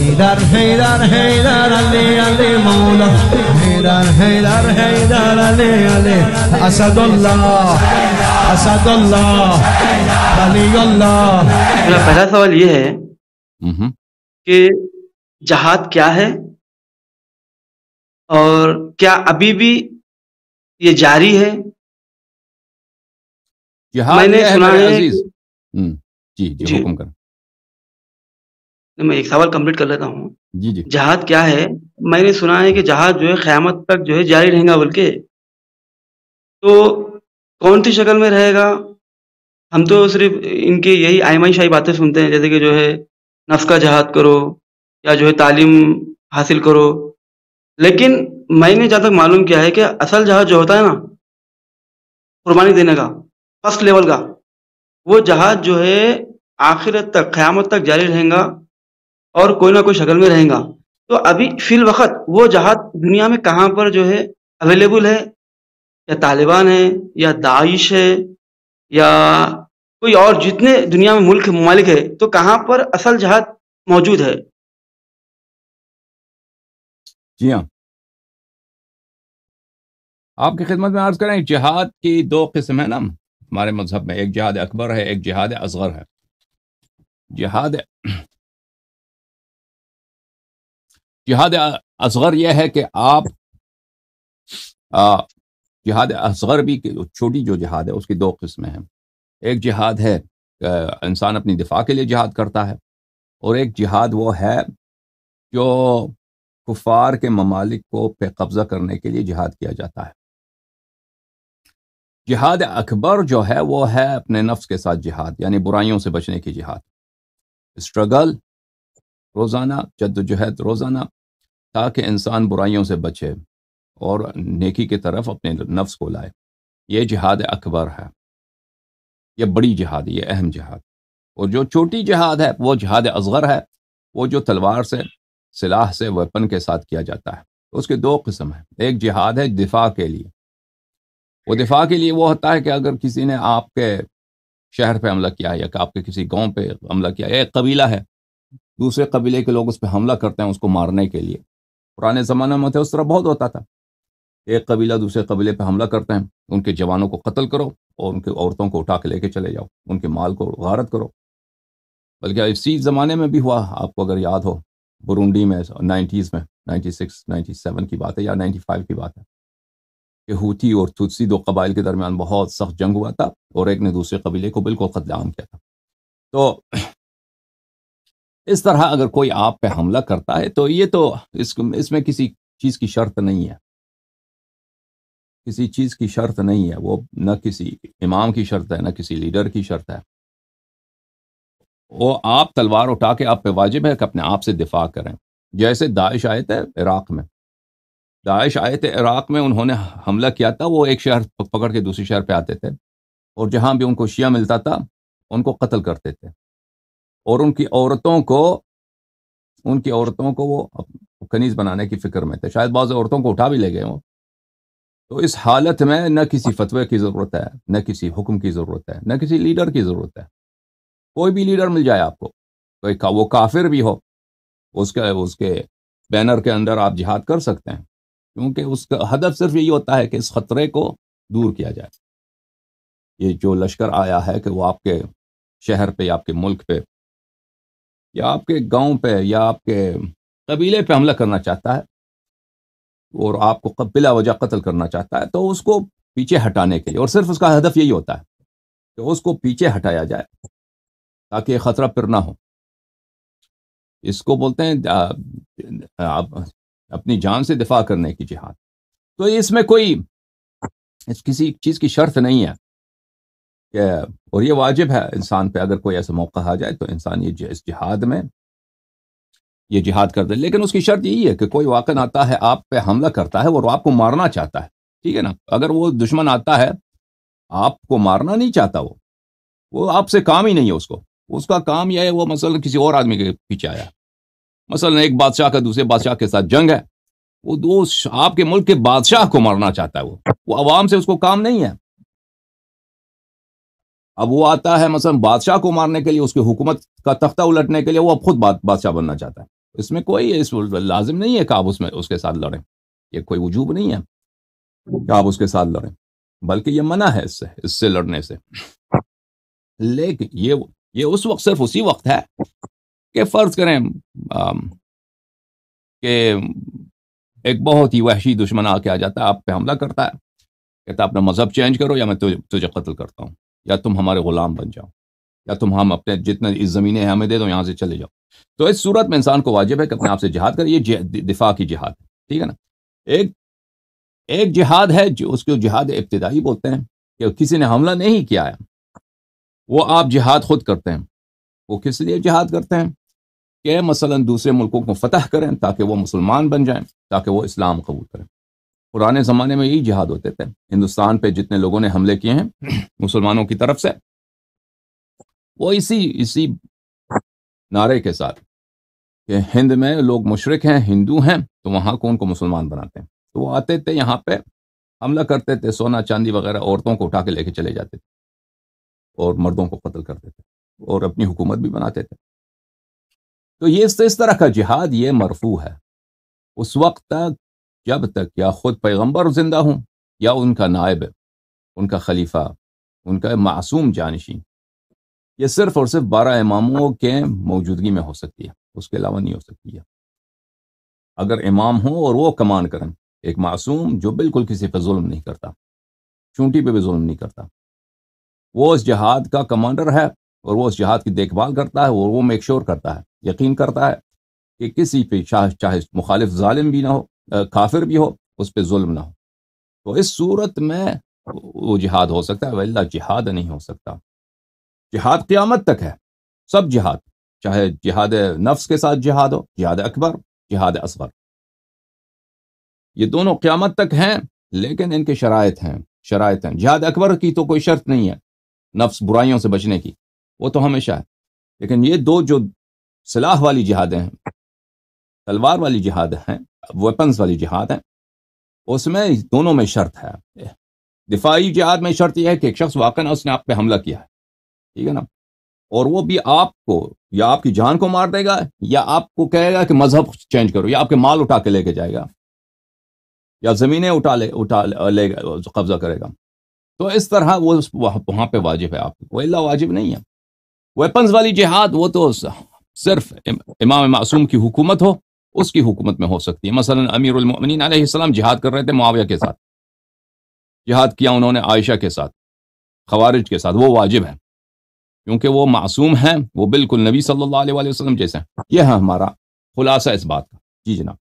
मेरा पहला सवाल ये है हम्म। कि जहाद क्या है और क्या अभी भी ये जारी है मैंने सुना है हम्म। जी, जी, जी। हुक्म करें मैं एक सवाल कंप्लीट कर लेता हूँ जी जी जहाज क्या है मैंने सुना है कि जहाज जो है ख्यामत तक जो है जारी रहेगा बोल के तो कौन सी शक्ल में रहेगा हम तो सिर्फ इनके यही आयमाई शाही बातें सुनते हैं जैसे कि जो है नफ्स जहाज जहाद करो या जो है तालीम हासिल करो लेकिन मैंने जहाँ तक मालूम किया है कि असल जहाज जो होता है ना कुर्बानी देने का फर्स्ट लेवल का वो जहाज जो है आखिरत तक क़्यामत तक जारी रहेगा और कोई ना कोई शक्ल में रहेगा तो अभी फिल वक्त वो जहाज दुनिया में कहाँ पर जो है अवेलेबल है या तालिबान है या दाइश है या कोई और जितने दुनिया में मुल्क ममालिक है तो कहाँ पर असल जहाज मौजूद है जी हाँ आपकी खिदमत में अर्ज करें जिहाद की दो किस्म है ना हमारे मजहब में एक जिहाद अकबर है एक जिहाद असगर है जिहाद जिहाद असगर यह है कि आप जिहाद असगर भी छोटी जो जिहाद है उसकी दो किस्में हैं एक जिहाद है इंसान अपनी दिफा के लिए जिहाद करता है और एक जिहाद वो है जो कुफार के ममालिक को पे कब्ज़ा करने के लिए जिहाद किया जाता है जिहाद अकबर जो है वो है अपने नफ्स के साथ जिहाद यानी बुराइयों से बचने की जिहाद स्ट्रगल रोज़ाना जद्दोजहद रोज़ाना ताकि इंसान बुराइयों से बचे और नेकी की तरफ अपने नफ्स को लाए यह जिहाद अकबर है यह बड़ी जिहाद यह अहम जिहाद और जो छोटी जिहाद है वो जिहाद असगर है वो जो तलवार से सलाह से वेपन के साथ किया जाता है उसके दो किस्म हैं एक जिहाद है दिफा के लिए वो दिफा के लिए वो होता है कि अगर किसी ने आपके शहर पे हमला किया है या आपके किसी गांव पे हमला किया है एक कबीला है दूसरे कबीले के लोग उस पर हमला करते हैं उसको मारने के लिए पुराने ज़माने में उस तरह बहुत होता था एक कबीला दूसरे कबीले पर हमला करते हैं उनके जवानों को कत्ल करो और उनकी औरतों को उठा के लेके चले जाओ उनके माल को गारत करो बल्कि इसी ज़माने में भी हुआ आपको अगर याद हो बुरुंडी में नाइन्टीज़ में नाइन्टी सिक्स नाइन्टी सेवन की बात है या नाइन्टी फाइव की बात है कि हूती और तुलसी दो कबाइल के दरमियान बहुत सख्त जंग हुआ था और एक ने दूसरे कबीले को बिल्कुल कत्लेआम किया था तो इस तरह अगर कोई आप पे हमला करता है तो ये तो इस, इसमें किसी चीज की शर्त नहीं है किसी चीज की शर्त नहीं है वो न किसी इमाम की शर्त है न किसी लीडर की शर्त है वो आप तलवार उठा के आप पे वाजिब है कि अपने आप से दिफा करें जैसे दाइश आए थे इराक में दाइश आए थे इराक में उन्होंने हमला किया था वो एक शहर पकड़ के दूसरे शहर पे आते थे और जहाँ भी उनको शिया मिलता था उनको कत्ल करते थे और उनकी औरतों को उनकी औरतों को वो कनीज बनाने की फिक्र में थे शायद बाज़ औरतों को उठा भी ले गए हों तो इस हालत में न किसी फतवे की ज़रूरत है न किसी हुक्म की ज़रूरत है न किसी लीडर की ज़रूरत है कोई भी लीडर मिल जाए आपको कोई का, वो काफिर भी हो उसके उसके बैनर के अंदर आप जिहाद कर सकते हैं क्योंकि उसका हदफ सिर्फ यही होता है कि इस खतरे को दूर किया जाए ये जो लश्कर आया है कि वो आपके शहर पे आपके मुल्क पे या आपके गांव पे या आपके कबीले पे हमला करना चाहता है और आपको बिला वजह कत्ल करना चाहता है तो उसको पीछे हटाने के लिए और सिर्फ उसका हदफ यही होता है कि उसको पीछे हटाया जाए ताकि खतरा फिर ना हो इसको बोलते हैं आप अपनी जान से दिफा करने की जिहाद तो इसमें कोई इस किसी चीज़ की शर्त नहीं है और ये वाजिब है इंसान पे अगर कोई ऐसा मौका आ जाए तो इंसान ये इस जिहाद में ये जिहाद कर दे लेकिन उसकी शर्त यही है कि कोई वाकन आता है आप पे हमला करता है और आपको मारना चाहता है ठीक है ना अगर वो दुश्मन आता है आपको मारना नहीं चाहता वो वो आपसे काम ही नहीं है उसको उसका काम यह है वो मसल किसी और आदमी के पीछे आया मसल एक बादशाह का दूसरे बादशाह के साथ जंग है वो दो आपके मुल्क के बादशाह को मारना चाहता है वो वो आवाम से उसको काम नहीं है अब वो आता है मसलन बादशाह को मारने के लिए उसकी हुकूमत का तख्ता उलटने के लिए वो अब खुद बादशाह बनना चाहता है इसमें कोई इस लाजिम नहीं है कि आप उसमें उसके साथ लड़ें ये कोई वजूब नहीं है कि आप उसके साथ लड़ें बल्कि ये मना है इससे इससे लड़ने से लेकिन ये ये उस वक्त सिर्फ उसी वक्त है कि फ़र्ज़ करें कि एक बहुत ही वहशी दुश्मन आके आ जाता है आप पे हमला करता है कहता अपना मज़हब चेंज करो या मैं तुझे तुझे कत्ल करता हूँ या तुम हमारे गुलाम बन जाओ या तुम हम अपने जितने इस ज़मीनें हैं हमें दे दो यहाँ से चले जाओ तो इस सूरत में इंसान को वाजिब है कि अपने आप से जहाद करें ये दिफा की जहाद है ठीक है ना एक एक जिहाद है जो उसको जिहाद इब्तदाई बोलते हैं कि किसी ने हमला नहीं किया है वो आप जिहाद खुद करते हैं वो किस लिए जिहाद करते हैं कि मसलन दूसरे मुल्कों को फतह करें ताकि वो मुसलमान बन जाएं ताकि वो इस्लाम कबूल करें पुराने ज़माने में यही जिहाद होते थे हिंदुस्तान पे जितने लोगों ने हमले किए हैं मुसलमानों की तरफ से वो इसी इसी नारे के साथ कि हिंद में लोग मुशरक हैं हिंदू हैं तो वहाँ को उनको मुसलमान बनाते हैं तो वो आते थे यहाँ पे हमला करते थे सोना चांदी वगैरह औरतों को उठा के लेके चले जाते थे और मर्दों को कत्ल करते थे और अपनी हुकूमत भी बनाते थे तो ये इस तरह का जिहाद ये मरफू है उस वक्त तक जब तक या खुद पैगंबर जिंदा हों या उनका नायब उनका खलीफा उनका मासूम जानशी ये सिर्फ और सिर्फ बारह इमामों के मौजूदगी में हो सकती है उसके अलावा नहीं हो सकती है अगर इमाम हो और वो कमान करें एक मासूम जो बिल्कुल किसी पर जुल्म नहीं करता चूंटी पे भी जुल्म नहीं करता वो उस जहाद का कमांडर है और वो उस जहाद की देखभाल करता है और वो मेकश्योर करता है यकीन करता है कि किसी पे चाहे चाहे मुखालिफ जालिम भी ना हो काफिर भी हो उस पर जुल्म ना हो तो इस सूरत में वो जिहाद हो सकता है वल्ला जिहाद नहीं हो सकता जिहाद क़्यामत तक है सब जिहाद चाहे जिहाद नफ्स के साथ जिहाद हो जिहाद अकबर जिहाद असबर ये दोनों क़्यामत तक हैं लेकिन इनके शराय हैं शरात हैं जिहाद अकबर की तो कोई शर्त नहीं है नफ्स बुराइयों से बचने की वो तो हमेशा है लेकिन ये दो जो सलाह वाली जिहादें हैं तलवार वाली जिहाद हैं वेपन्स वाली जिहाद है उसमें दोनों में शर्त है दिफाई जिहाद में शर्त यह है कि एक शख्स वाकई उसने आप पे हमला किया है ठीक है ना और वो भी आपको या आपकी जान को मार देगा या आपको कहेगा कि मजहब चेंज करो या आपके माल उठा के लेके जाएगा या ज़मीनें उठा ले उठा लेगा ले, कब्जा करेगा तो इस तरह वो वहाँ पे वाजिब है आपको वो अल्लाह वाजिब नहीं है वेपन्स वाली जिहाद वो तो सिर्फ इमाम मासूम की हुकूमत हो उसकी हुकूमत में हो सकती है मसलन उलमिन आलम जिहाद कर रहे थे मुआविया के साथ जिहाद किया उन्होंने आयशा के साथ खवारिज के साथ वो वाजिब है क्योंकि वो मासूम हैं वो बिल्कुल नबी सल्लल्लाहु अलैहि वसल्लम जैसे हैं यह है हमारा खुलासा इस बात का जी जनाब